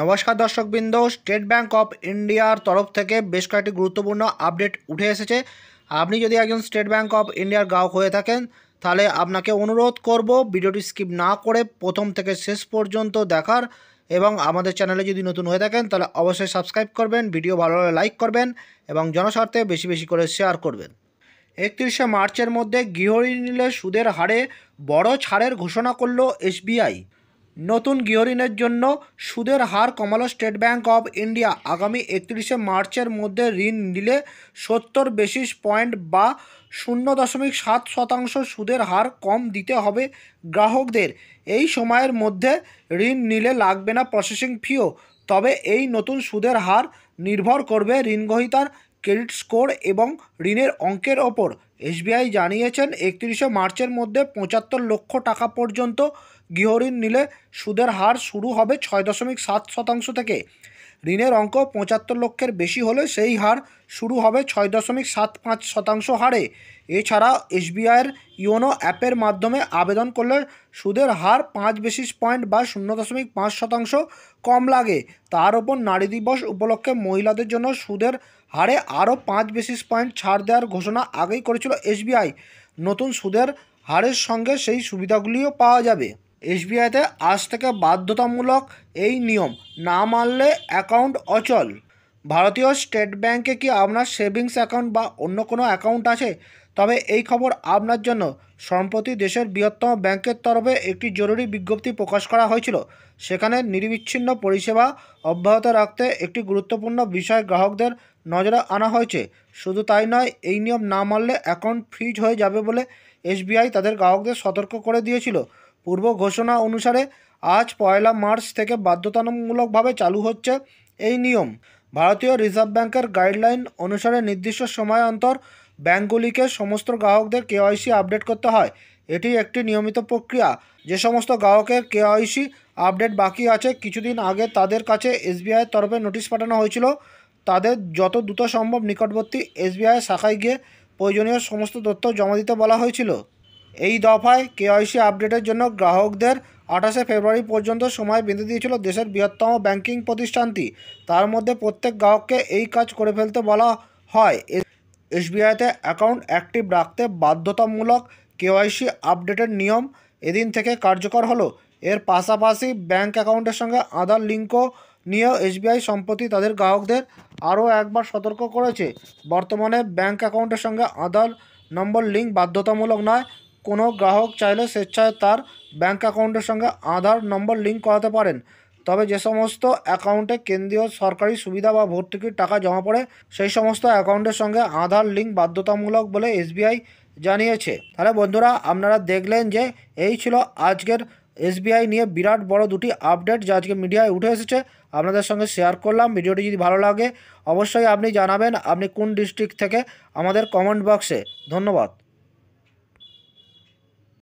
নমস্কার দর্শকবৃন্দ state bank of ইন্ডিয়ার তরফ থেকে বেশ কয়েকটি গুরুত্বপূর্ণ আপডেট উঠে এসেছে আপনি যদি একজন স্টেট ব্যাঙ্ক অফ ইন্ডিয়ার গ্রাহক হয়ে থাকেন তাহলে আপনাকে অনুরোধ করব ভিডিওটি স্কিপ না করে প্রথম থেকে শেষ পর্যন্ত দেখার এবং আমাদের চ্যানেলে যদি নতুন হয়ে থাকেন তাহলে অবশ্যই সাবস্ক্রাইব করবেন ভিডিও ভালো লাইক করবেন এবং জনস্বার্থে বেশি বেশি করে শেয়ার করবেন একত্রিশে মার্চের মধ্যে গৃহঋণ নিলে সুদের হারে বড় ছাড়ের ঘোষণা করল এসবিআই নতুন গৃহঋণের জন্য সুদের হার কমালো স্টেট ব্যাঙ্ক অব ইন্ডিয়া আগামী একত্রিশে মার্চের মধ্যে ঋণ নিলে সত্তর বেসিস পয়েন্ট বা শূন্য দশমিক সাত শতাংশ সুদের হার কম দিতে হবে গ্রাহকদের এই সময়ের মধ্যে ঋণ নিলে লাগবে না প্রসেসিং ফিও তবে এই নতুন সুদের হার নির্ভর করবে ঋণগ্রহীতার ক্রেডিট স্কোর এবং ঋণের অঙ্কের ওপর এসবিআই জানিয়েছেন একত্রিশে মার্চের মধ্যে পঁচাত্তর লক্ষ টাকা পর্যন্ত গৃহঋণ নিলে সুদের হার শুরু হবে ছয় দশমিক সাত শতাংশ থেকে ঋণের অঙ্ক পঁচাত্তর লক্ষের বেশি হলে সেই হার শুরু হবে ছয় দশমিক সাত পাঁচ শতাংশ হারে এছাড়া এসবিআইয়ের ইওনো অ্যাপের মাধ্যমে আবেদন করলে সুদের হার পাঁচ বেসিস পয়েন্ট বা শূন্য দশমিক পাঁচ শতাংশ কম লাগে তার ওপর নারী দিবস উপলক্ষে মহিলাদের জন্য সুদের হারে আরও পাঁচ বেসিস পয়েন্ট ছাড় দেওয়ার ঘোষণা আগেই করেছিল এসবিআই নতুন সুদের হারের সঙ্গে সেই সুবিধাগুলিও পাওয়া যাবে এসবিআইতে আজ থেকে বাধ্যতামূলক এই নিয়ম না মানলে অ্যাকাউন্ট অচল ভারতীয় স্টেট ব্যাংকে কি আপনার সেভিংস অ্যাকাউন্ট বা অন্য কোনো অ্যাকাউন্ট আছে তবে এই খবর আপনার জন্য সম্প্রতি দেশের বৃহত্তম ব্যাংকের তরফে একটি জরুরি বিজ্ঞপ্তি প্রকাশ করা হয়েছিল সেখানে নিরবিচ্ছিন্ন পরিষেবা অব্যাহত রাখতে একটি গুরুত্বপূর্ণ বিষয় গ্রাহকদের নজরে আনা হয়েছে শুধু তাই নয় এই নিয়ম না মানলে অ্যাকাউন্ট ফ্রিজ হয়ে যাবে বলে এসবিআই তাদের গ্রাহকদের সতর্ক করে দিয়েছিল পূর্ব ঘোষণা অনুসারে আজ পয়লা মার্চ থেকে বাধ্যতামূলকভাবে চালু হচ্ছে এই নিয়ম ভারতীয় রিজার্ভ ব্যাংকের গাইডলাইন অনুসারে নির্দিষ্ট সময় অন্তর ব্যাঙ্কগুলিকে সমস্ত গ্রাহকদের কেওয়াইসি আপডেট করতে হয় এটি একটি নিয়মিত প্রক্রিয়া যে সমস্ত গ্রাহকের কেওয়াইসি আপডেট বাকি আছে কিছুদিন আগে তাদের কাছে এসবিআই তরফে নোটিশ পাঠানো হয়েছিল তাদের যত দ্রুত সম্ভব নিকটবর্তী এসবিআই শাখায় গিয়ে প্রয়োজনীয় সমস্ত তথ্য জমা দিতে বলা হয়েছিল এই দফায় কেওয়াইসি আপডেটের জন্য গ্রাহকদের আঠাশে ফেব্রুয়ারি পর্যন্ত সময় বেঁধে দিয়েছিল দেশের বৃহত্তম ব্যাংকিং প্রতিষ্ঠানটি তার মধ্যে প্রত্যেক গ্রাহককে এই কাজ করে ফেলতে বলা হয় এসবিআইতে অ্যাকাউন্ট অ্যাক্টিভ রাখতে বাধ্যতামূলক কেওয়াইসি আপডেটের নিয়ম এদিন থেকে কার্যকর হলো এর পাশাপাশি ব্যাংক অ্যাকাউন্টের সঙ্গে আধার লিঙ্কও নিয়েও এসবিআই সম্প্রতি তাদের গ্রাহকদের আরও একবার সতর্ক করেছে বর্তমানে ব্যাংক অ্যাকাউন্টের সঙ্গে আধার নম্বর লিঙ্ক বাধ্যতামূলক নয় কোনো গ্রাহক চাইলে স্বেচ্ছায় তার ব্যাঙ্ক অ্যাকাউন্টের সঙ্গে আধার নম্বর লিঙ্ক করাতে পারেন তবে যে সমস্ত অ্যাকাউন্টে কেন্দ্রীয় সরকারি সুবিধা বা ভর্তুকির টাকা জমা পড়ে সেই সমস্ত অ্যাকাউন্টের সঙ্গে আধার লিঙ্ক বাধ্যতামূলক বলে এসবিআই জানিয়েছে তাহলে বন্ধুরা আপনারা দেখলেন যে এই ছিল আজকের এসবিআই নিয়ে বিরাট বড় দুটি আপডেট যা আজকে মিডিয়ায় উঠে এসেছে আপনাদের সঙ্গে শেয়ার করলাম ভিডিওটি যদি ভালো লাগে অবশ্যই আপনি জানাবেন আপনি কোন ডিস্ট্রিক্ট থেকে আমাদের কমেন্ট বক্সে ধন্যবাদ